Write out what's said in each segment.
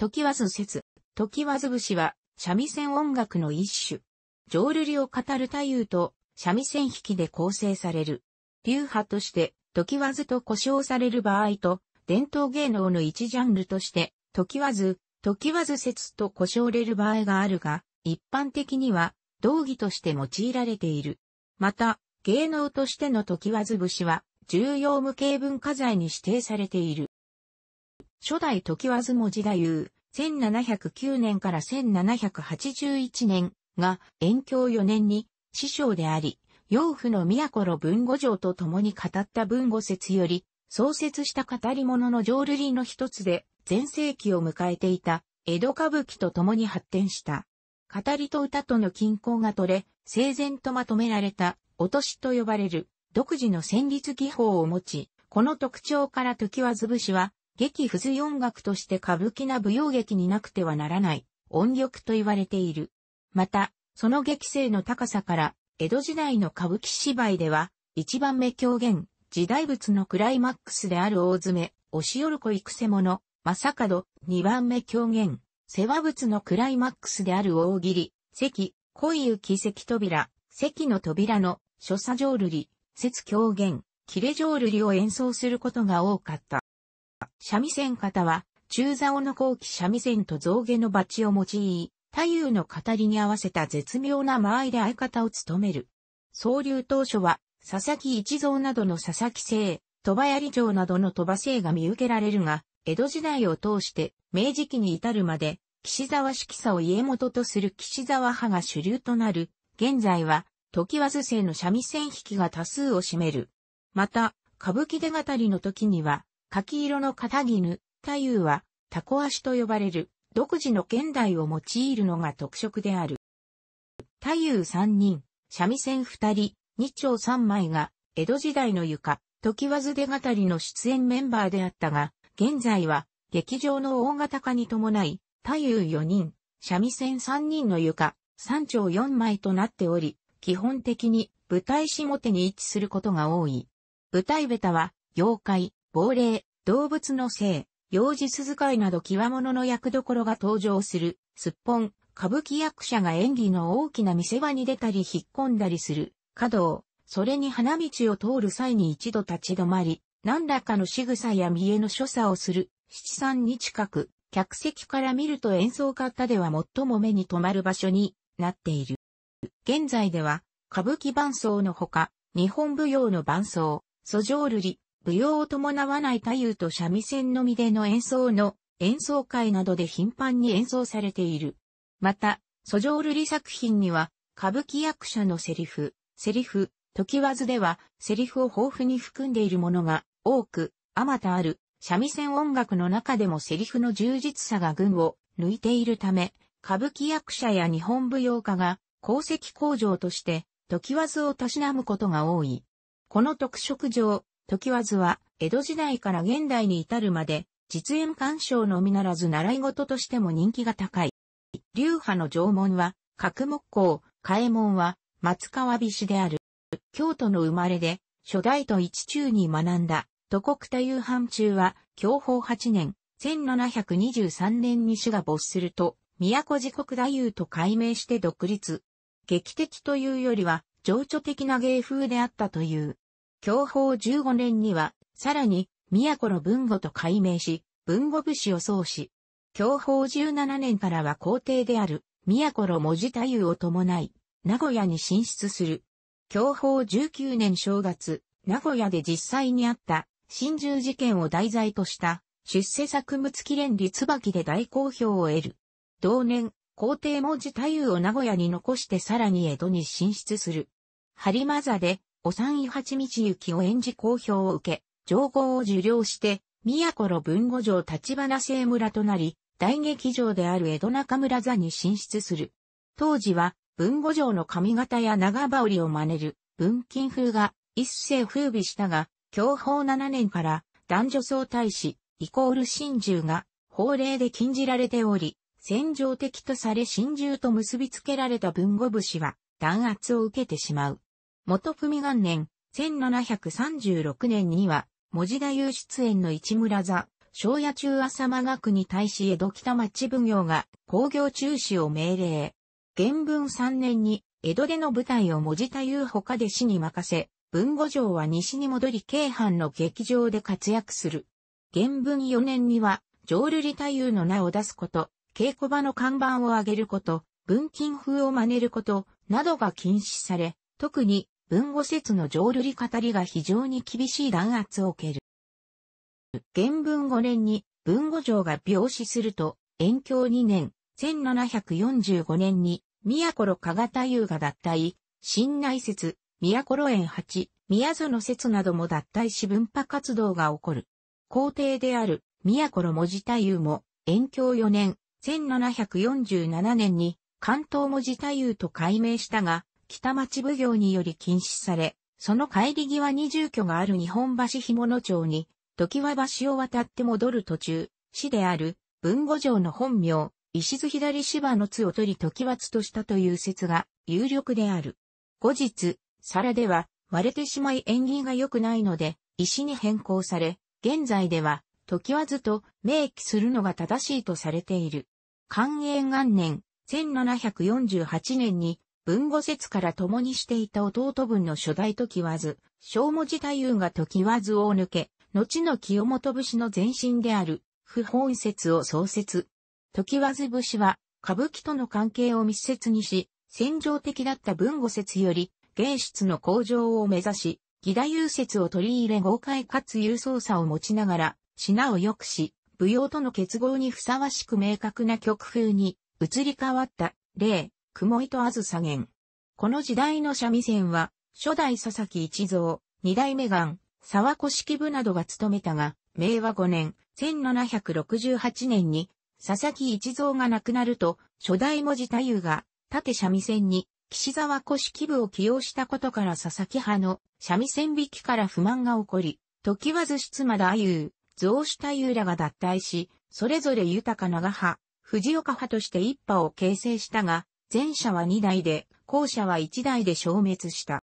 時和ず説、時和ず節は、三味線音楽の一種。浄瑠璃を語る太夫と、三味線弾きで構成される。流派として、時和ずと呼称される場合と、伝統芸能の一ジャンルとして、時和ず、時和ず説と呼称れる場合があるが、一般的には、道義として用いられている。また、芸能としての時和ず節は、重要無形文化財に指定されている。初代時和相文字太夫、1709年から1781年が延教4年に師匠であり、養父の都の文語城と共に語った文語説より、創設した語り物の浄瑠璃の一つで、前世紀を迎えていた、江戸歌舞伎と共に発展した。語りと歌との均衡が取れ、整然とまとめられた、落としと呼ばれる、独自の旋律技法を持ち、この特徴から時和ずぶは、劇不随音楽として歌舞伎な舞踊劇になくてはならない音力と言われている。また、その劇性の高さから、江戸時代の歌舞伎芝居では、一番目狂言、時代物のクライマックスである大詰め、押しよる子育せ者、か門、二番目狂言、世話物のクライマックスである大喜利、関、恋ゆき関扉、関の扉の、所作浄瑠璃、節狂言、切れ浄瑠璃を演奏することが多かった。三味線型は、中棹の後期三味線と象牙の鉢を用い、左右の語りに合わせた絶妙な間合いで相方を務める。総流当初は、佐々木一蔵などの佐々木姓、鳥羽槍城などの鳥羽姓が見受けられるが、江戸時代を通して明治期に至るまで、岸沢式佐を家元とする岸沢派が主流となる、現在は、時和津姓の三味線引きが多数を占める。また、歌舞伎出語りの時には、柿色の片絹、太夫は、タコ足と呼ばれる、独自の現代を用いるのが特色である。太夫三人、三味線二人、二丁三枚が、江戸時代の床、時わずで語りの出演メンバーであったが、現在は、劇場の大型化に伴い、太夫四人、三味線三人の床、三丁四枚となっており、基本的に舞台下手に位置することが多い。舞台ベタは、妖怪、亡霊、動物の性、幼児鈴飼いなど際物の役どころが登場する、すっぽん、歌舞伎役者が演技の大きな見せ場に出たり引っ込んだりする、稼働、それに花道を通る際に一度立ち止まり、何らかの仕草や見栄の所作をする、七三に近く、客席から見ると演奏方では最も目に留まる場所になっている。現在では、歌舞伎伴奏のほか、日本舞踊の伴奏、訴状瑠璃、舞踊を伴わない太夫と三味線のみでの演奏の演奏会などで頻繁に演奏されている。また、ソジョールリ作品には、歌舞伎役者のセリフ、セリフ、時わずでは、セリフを豊富に含んでいるものが多く、あまたある、三味線音楽の中でもセリフの充実さが群を抜いているため、歌舞伎役者や日本舞踊家が、功績工場として、時わずをたしなむことが多い。この特色上、時わずは、江戸時代から現代に至るまで、実演鑑賞のみならず習い事としても人気が高い。流派の縄文は、角木工、替え門は、松川菱である。京都の生まれで、初代と一中に学んだ、土国太夕藩中は、享保8年、1723年に主が没すると、都地国太夫と改名して独立。劇的というよりは、情緒的な芸風であったという。享保15年には、さらに、都の文語と改名し、文語武士を創始。享保17年からは皇帝である、都の文字太夫を伴い、名古屋に進出する。享保19年正月、名古屋で実際にあった、真珠事件を題材とした、出世作物記念立椿で大好評を得る。同年、皇帝文字太夫を名古屋に残してさらに江戸に進出する。播磨座でお三位八道行を演じ好評を受け、情報を受領して、都の文語城立花聖村となり、大劇場である江戸中村座に進出する。当時は、文語城の髪型や長羽織を真似る、文金風が一世風靡したが、享保7年から男女相対し、イコール真珠が法令で禁じられており、戦場的とされ真珠と結びつけられた文語士は弾圧を受けてしまう。元文元年、1736年には、文字太夫出演の市村座、昭夜中朝間学に対し江戸北町奉行が工業中止を命令。元文3年に、江戸での舞台を文字太夫他で市に任せ、文五城は西に戻り京阪の劇場で活躍する。元文4年には、浄瑠璃太夫の名を出すこと、稽古場の看板を上げること、文金風を真似ること、などが禁止され、特に文語説の浄瑠璃語りが非常に厳しい弾圧を受ける。原文5年に文語城が病死すると、延享2年、1745年に、宮古加賀太夫が脱退、新内説、宮古園8、宮園説なども脱退し文化活動が起こる。皇帝である、宮古文字太夫も、延享4年、1747年に、関東文字太夫と改名したが、北町奉行により禁止され、その帰り際に住居がある日本橋干物町に、時は橋を渡って戻る途中、市である文語城の本名、石津左芝の津を取り時は津としたという説が有力である。後日、皿では割れてしまい縁起が良くないので、石に変更され、現在では、時は津と明記するのが正しいとされている。寛永元年、1748年に、文語説から共にしていた弟分の初代時和津、小文字太夫が時和津を抜け、後の清本武士の前身である、不本説を創設。時和津士は、歌舞伎との関係を密接にし、戦場的だった文語説より、芸術の向上を目指し、義太夫説を取り入れ豪快かつ優壮さを持ちながら、品を良くし、舞踊との結合にふさわしく明確な曲風に移り変わった例、雲糸あずさ源。この時代の三味線は、初代佐々木一蔵、二代目岩、沢古式部などが務めたが、明和5年、1768年に、佐々木一蔵が亡くなると、初代文字太夫が、縦三味線に、岸沢古式部を起用したことから佐々木派の三味線引きから不満が起こり、時はず出馬太夫、増主太夫らが脱退し、それぞれ豊か長派、藤岡派として一派を形成したが、前者は2台で、後者は1台で消滅した。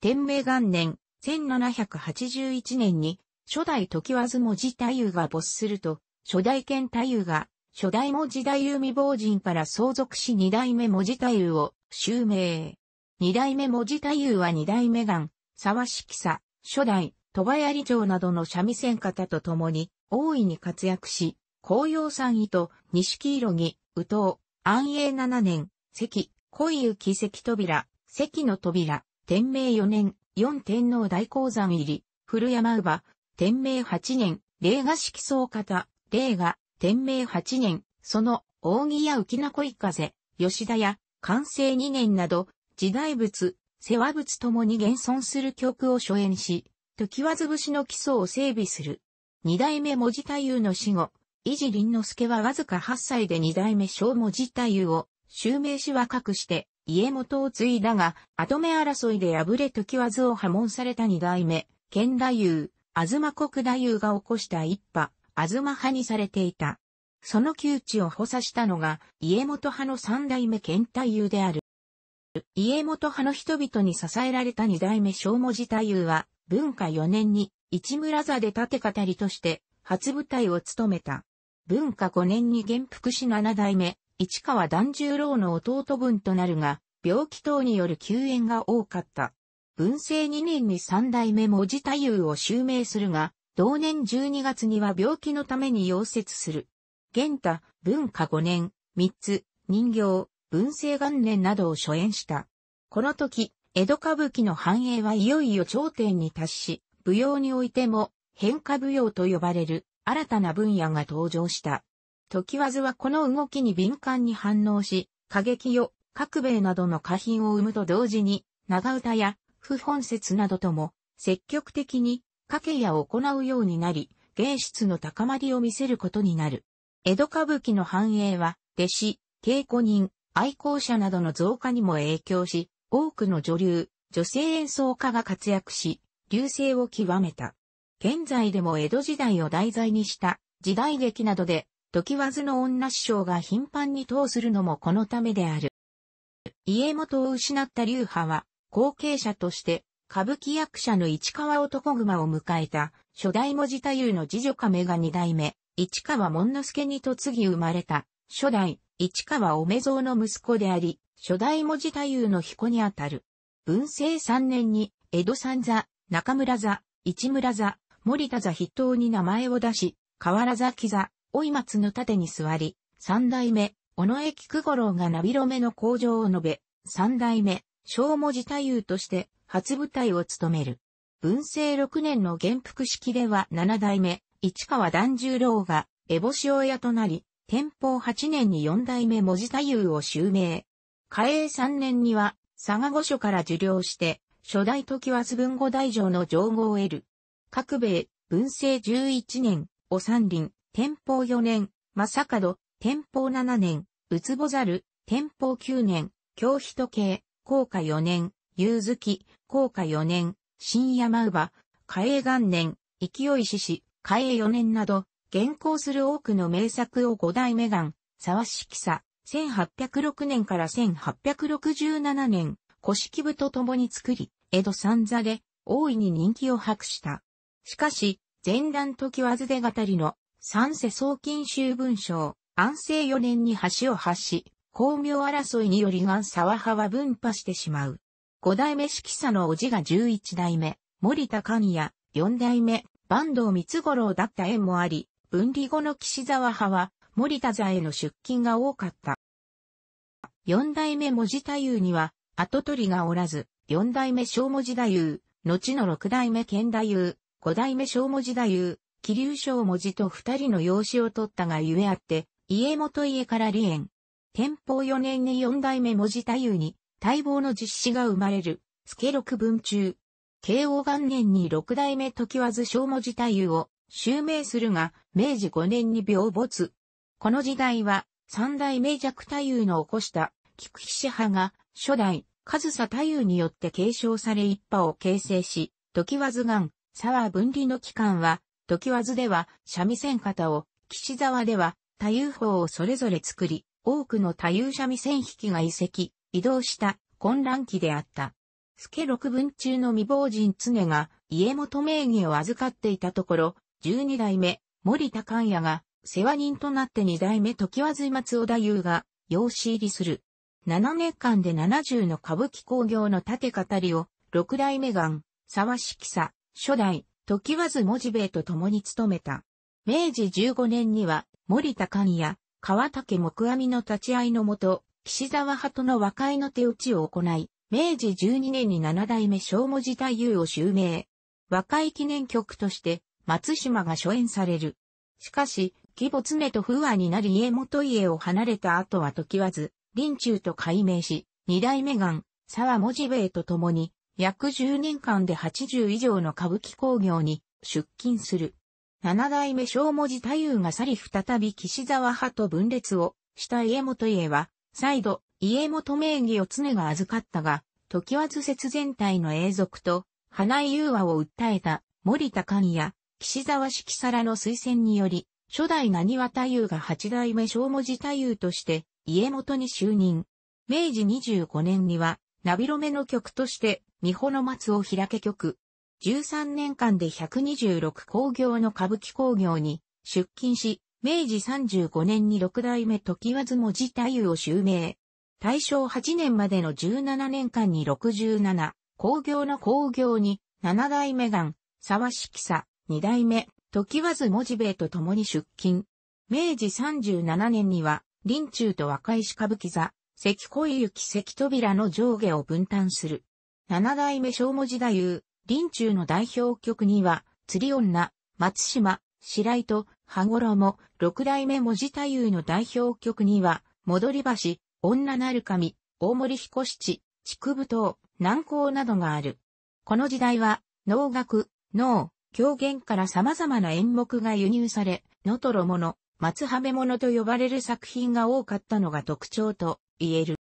天明元年、1781年に、初代時和文字太夫が没すると、初代剣太夫が、初代文字太夫未亡人から相続し二代目文字太夫を襲名。二代目文字太夫は二代目岩、沢式佐、初代、戸羽槍町などの三味線方と共に、大いに活躍し、紅葉三糸、と、錦色木、宇藤、安永七年、関、恋雪関扉、関の扉、天明四年、四天皇大鉱山入り、古山乳母、天明八年、霊画式草方、霊画、天明八年、その、扇や浮名恋風、吉田や、完成二年など、時代物、世話物ともに現存する曲を初演し、時はずぶしの基礎を整備する。二代目文字太夫の死後、伊地林之助はわずか8歳で二代目小文字太夫を、襲名し若くして、家元を継いだが、後目争いで敗れ時わずを破門された二代目、剣太夫、東国太夫が起こした一派、東派にされていた。その窮地を補佐したのが、家元派の三代目剣太夫である。家元派の人々に支えられた二代目小文字太夫は、文化4年に、市村座で立て語りとして、初舞台を務めた。文化5年に元服し七代目、市川團十郎の弟分となるが、病気等による救援が多かった。文政2年に三代目文字太夫を襲名するが、同年12月には病気のために溶接する。元太、文化5年、三つ、人形、文政元年などを初演した。この時、江戸歌舞伎の繁栄はいよいよ頂点に達し、舞踊においても変化舞踊と呼ばれる新たな分野が登場した。時わずはこの動きに敏感に反応し、過激よ、各米などの花品を生むと同時に、長唄や不本説などとも積極的に家計やを行うようになり、芸術の高まりを見せることになる。江戸歌舞伎の繁栄は、弟子、稽古人、愛好者などの増加にも影響し、多くの女流、女性演奏家が活躍し、流星を極めた。現在でも江戸時代を題材にした時代劇などで、時わずの女師匠が頻繁に通するのもこのためである。家元を失った流派は、後継者として、歌舞伎役者の市川男熊を迎えた、初代文字太夫の次女亀が二代目、市川門之助に嫁ぎ生まれた、初代、市川おめ蔵の息子であり、初代文字太夫の彦にあたる。文政三年に、江戸三座、中村座、市村座、森田座筆頭に名前を出し、河原崎座、追松の盾に座り、三代目、尾上菊五郎がなびろめの工場を述べ、三代目、小文字太夫として初舞台を務める。文政六年の元服式では七代目、市川團十郎が、烏帽子親となり、天保八年に四代目文字太夫を襲名。嘉永三年には、佐賀御所から受領して、初代時は文語大城の情号を得る。各米、文政11年、お三輪、天保4年、正門、天保7年、うつぼざる、天保9年、京人系、高下4年、夕月、高下4年、新山馬、海江元年、勢い獅子、海江4年など、現行する多くの名作を五代目岩、沢式さ、1806年から1867年、古式部と共に作り、江戸三座で大いに人気を博した。しかし、前段時わずで語りの三世総金州文章、安政四年に橋を発し、巧妙争いにより岩沢派は分派してしまう。五代目式佐の叔父が十一代目、森田神也、四代目、坂東三五郎だった縁もあり、分離後の岸沢派は森田座への出勤が多かった。四代目文字太夫には後取りがおらず、四代目小文字太夫、後の六代目剣太夫、五代目小文字太夫、気流小文字と二人の養子を取ったがゆえあって、家元家から離縁。天保四年に四代目文字太夫に、待望の実施が生まれる、助六文中。慶応元年に六代目時和小文字太夫を襲名するが、明治五年に病没。この時代は、三代目弱太夫の起こした菊菱派が、初代、上総太夫によって継承され一派を形成し、時和元、沢分離の期間は、時和ずでは三味線方を、岸沢では太夫法をそれぞれ作り、多くの太夫三味線引が移籍、移動した混乱期であった。助六分中の未亡人常が家元名義を預かっていたところ、十二代目、森田寛也が世話人となって二代目時和ず松尾太夫が養子入りする。七年間で七十の歌舞伎工業の立て語りを、六代目岩、沢式佐、初代、時和津文字兵衛と共に務めた。明治15年には、森田勘や川竹木阿弥の立ち会いのもと、岸沢派との和解の手打ちを行い、明治12年に七代目小文字太夫を襲名。和解記念曲として、松島が初演される。しかし、義母常と不和になり家元家を離れた後は時和林中と改名し、二代目岩、沢文字兵衛と共に、約10年間で80以上の歌舞伎工業に出勤する。七代目小文字太夫が去り再び岸沢派と分裂をした家元家は、再度、家元名義を常が預かったが、時は図説全体の永続と、花井優和を訴えた森田寛や岸沢式皿の推薦により、初代何和太夫が八代目小文字太夫として家元に就任。明治25年には、ナビロメの曲として三保の松を開け局。13年間で126工業の歌舞伎工業に出勤し、明治35年に六代目時和文字太夫を襲名。大正8年までの17年間に67、工業の工業に、7代目岩、沢式佐、2代目、時和文字兵衛と共に出勤。明治37年には、林中と若石歌舞伎座、関小雪関扉の上下を分担する。七代目小文字太夫、林中の代表曲には、釣り女、松島、白井と、羽衣、六代目文字太夫の代表曲には、戻り橋、女なる神、大森彦七、竹部島、南港などがある。この時代は、能楽、農、狂言から様々な演目が輸入され、野とろもの、松羽めのと呼ばれる作品が多かったのが特徴と言える。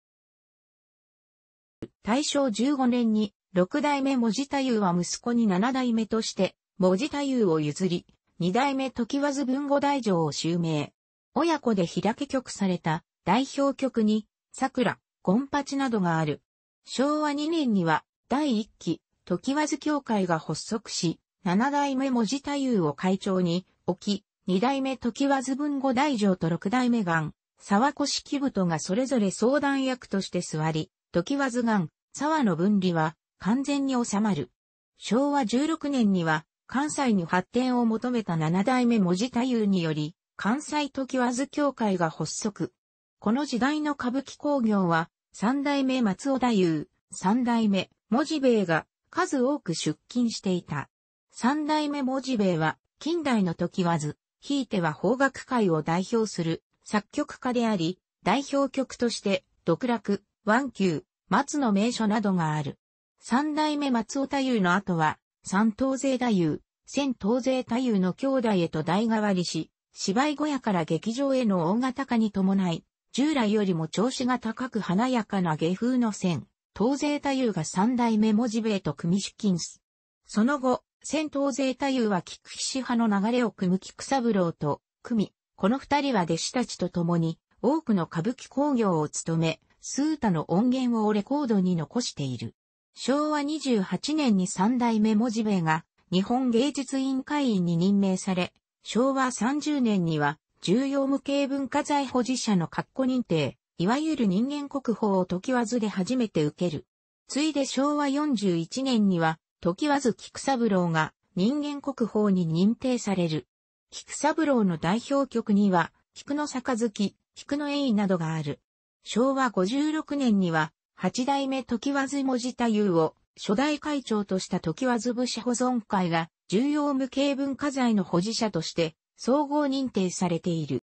大正15年に、六代目文字太夫は息子に七代目として、文字太夫を譲り、二代目時和文語大城を襲名。親子で開け曲された代表曲に、桜、ゴンパチなどがある。昭和2年には、第1期、時和協会が発足し、七代目文字太夫を会長に置き、二代目時和文語大城と六代目岩、沢越木太がそれぞれ相談役として座り、時和がん、沢の分離は完全に収まる。昭和16年には関西に発展を求めた7代目文字太夫により、関西時和図協会が発足。この時代の歌舞伎工業は、三代目松尾太夫、三代目文字兵衛が数多く出勤していた。三代目文字兵衛は、近代の時和図、ひいては邦楽界を代表する作曲家であり、代表曲として、独楽、ュー、松の名所などがある。三代目松尾太夫の後は、三東勢太夫、千東勢太夫の兄弟へと代替わりし、芝居小屋から劇場への大型化に伴い、従来よりも調子が高く華やかな芸風の千、東勢太夫が三代目文字部へと組み出勤す。その後、千東勢太夫は菊菱派の流れを組む菊三郎と組この二人は弟子たちと共に多くの歌舞伎工業を務め、スータの音源をレコードに残している。昭和28年に三代目文字部が日本芸術委員会員に任命され、昭和30年には重要無形文化財保持者の格好認定、いわゆる人間国宝を時わずで初めて受ける。ついで昭和41年には、時わず菊三郎が人間国宝に認定される。菊三郎の代表曲には、菊の杯、菊の栄などがある。昭和56年には、八代目時和津文字太夫を初代会長とした時和津士保存会が重要無形文化財の保持者として総合認定されている。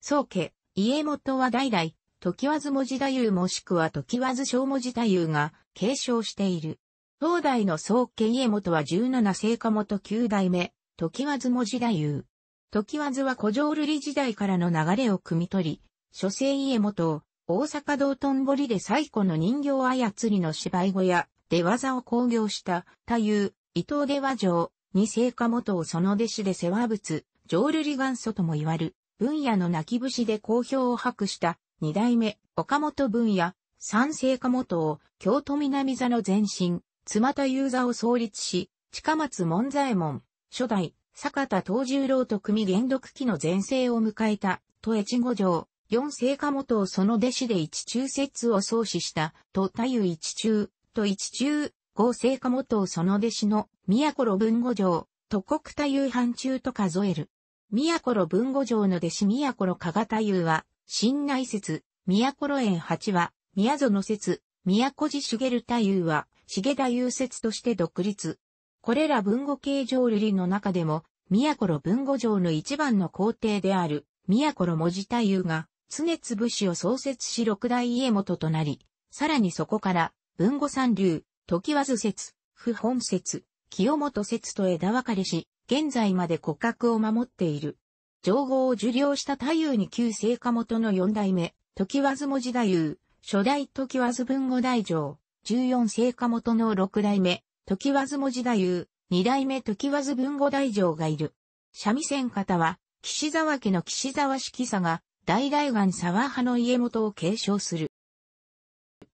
宗家、家元は代々、時和津文字太夫もしくは時和津小文字太夫が継承している。当代の宗家家元は17世家元9代目、時和津文字太夫。時和津は古城瑠璃時代からの流れを汲み取り、諸生家元大阪道頓堀で最古の人形操りの芝居小屋、出技を興行した、太夫、伊藤出和城、二聖家元をその弟子で世話物、浄瑠璃元祖とも言わる、分野の泣き節で好評を博した、二代目、岡本分野、三聖家元を、京都南座の前身、妻田雄座を創立し、近松門左衛門、初代、坂田東十郎と組元禄期の前世を迎えた、都越五条、四世家元をその弟子で一中説を創始した、と太夫一中、と一中、五世家元をその弟子の、宮古文五条、と国太夫藩中と数える。宮古文五条の弟子宮古加賀太夫は、新内説、宮古園八は、宮園説、宮古寺茂太夫は、茂太夫説として独立。これら文語形状類の中でも、宮古文語条の一番の皇帝である、宮古文字太夫が、常つ武士を創設し六代家元となり、さらにそこから、文後三流、時和図説、不本説、清本説と枝分かれし、現在まで骨格を守っている。情報を受領した太夫に旧聖火元の四代目、時和図文字太夫、初代時和図文後大丈、十四聖火元の六代目、時和図文字太夫、二代目時和図文後大丈がいる。三味線方は、岸沢家の岸沢式佐が、大大岩沢派の家元を継承する。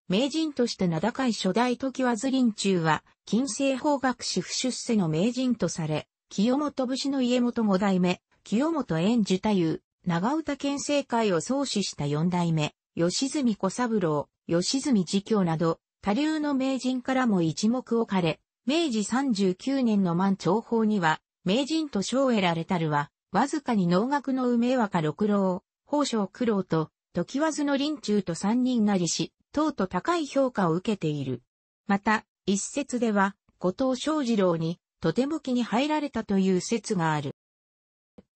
名人として名高い初代時はず林中は、近世法学士不出世の名人とされ、清本節の家元五代目、清本円樹太夫、長唄県政会を創始した四代目、吉住小三郎、吉住自供など、多流の名人からも一目置かれ、明治39年の満長法には、名人と賞得られたるは、わずかに能楽の梅若六郎、宝生九郎と、時和津の林中と三人なりし、うと高い評価を受けている。また、一説では、後藤正二郎に、とても気に入られたという説がある。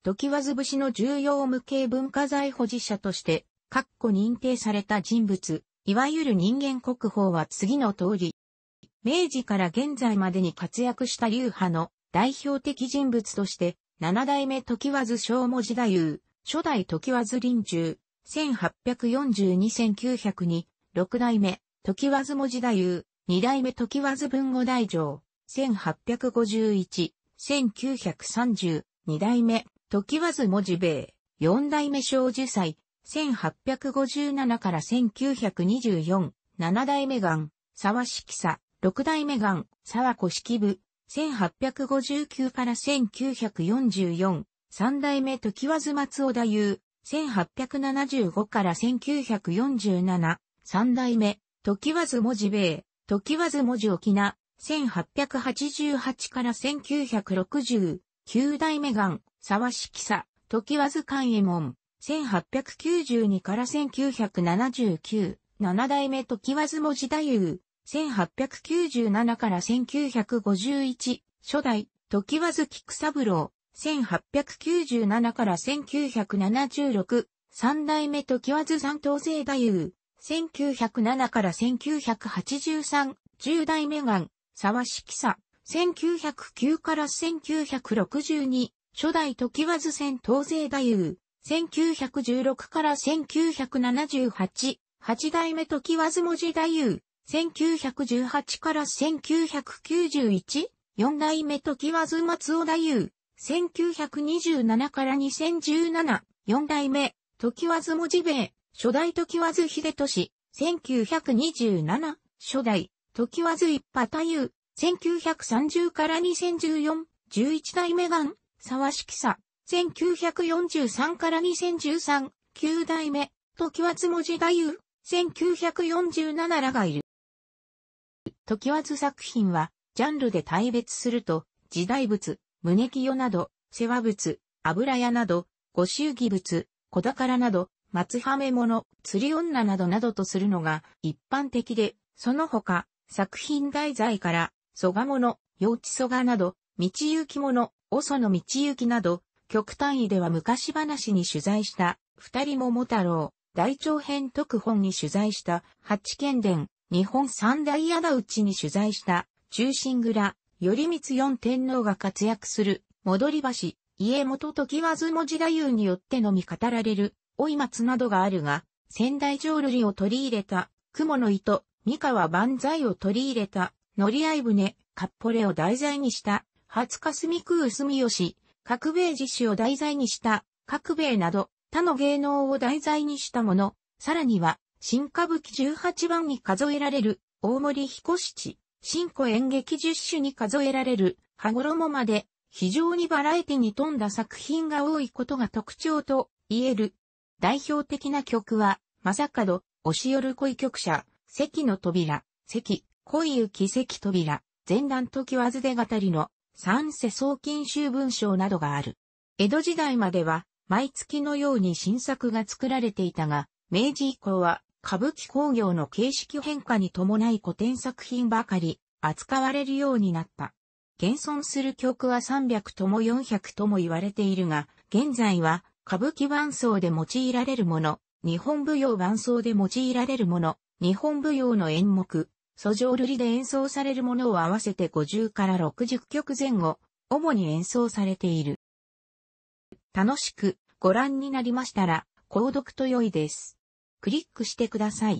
時和津節の重要無形文化財保持者として、確固認定された人物、いわゆる人間国宝は次の通り。明治から現在までに活躍した流派の代表的人物として、七代目時和津小文字太夫、初代時和図臨中、1842-1902、六代目、時和図文字太夫、二代目時和図文語大城、1851、1930、二代目、時和図文字米、四代目小樹祭、1857から1924、七代目岩、沢式佐、六代目岩、沢古式部、1859から1944、三代目時和津松尾千八1875から1947、三代目、時和津文字米、時和津文字沖縄、1888から1960、九代目岩、沢式佐、時和津勘右衛門、1892から1979、七代目時和津文字太夫、1897から1951、初代、時和津菊三郎、1897から1976、三代目時和津山東西太夫、1907から1983、十代目岩、沢式佐、1909から1962、初代時和津線東西太夫、1916から1978、八代目時和津文字太夫、1918から1 9 9 1四代目時和津松尾太夫、1927から2017、4代目、時和津文字兵初代時和津秀俊、1927、初代、時和津一派太夫、1930から2014、11代目が沢式さ、1943から2013、9代目、時和津文字太夫、1947らがいる。時和津作品は、ジャンルで大別すると、時代物、胸清など、世話物、油屋など、ご祝儀物、小宝など、松はめ物、釣り女などなどとするのが一般的で、その他、作品題材から、蘇我物、幼稚蘇我など、道行き物、おその道行きなど、極単位では昔話に取材した、二人もも太郎、大長編特本に取材した、八剣伝、日本三大穴田内に取材した、中心蔵、頼光四天皇が活躍する、戻り橋、家元時和文字太夫によってのみ語られる、追松などがあるが、仙台浄瑠璃を取り入れた、雲の糸、三河万歳を取り入れた、乗り合い船、カッポレを題材にした、初霞空住吉、各米自主を題材にした、各米など、他の芸能を題材にしたもの、さらには、新歌舞伎18番に数えられる、大森彦七、新古演劇十首種に数えられる羽衣まで非常にバラエティに富んだ作品が多いことが特徴と言える。代表的な曲は、まさかど、押し寄る恋曲者、関の扉、関、恋行き関扉、前段時わずで語りの、三世総金集文章などがある。江戸時代までは、毎月のように新作が作られていたが、明治以降は、歌舞伎工業の形式変化に伴い古典作品ばかり扱われるようになった。現存する曲は300とも400とも言われているが、現在は歌舞伎伴奏で用いられるもの、日本舞踊伴奏で用いられるもの、日本舞踊の演目、訴状瑠璃で演奏されるものを合わせて50から60曲前後、主に演奏されている。楽しくご覧になりましたら、購読と良いです。クリックしてください。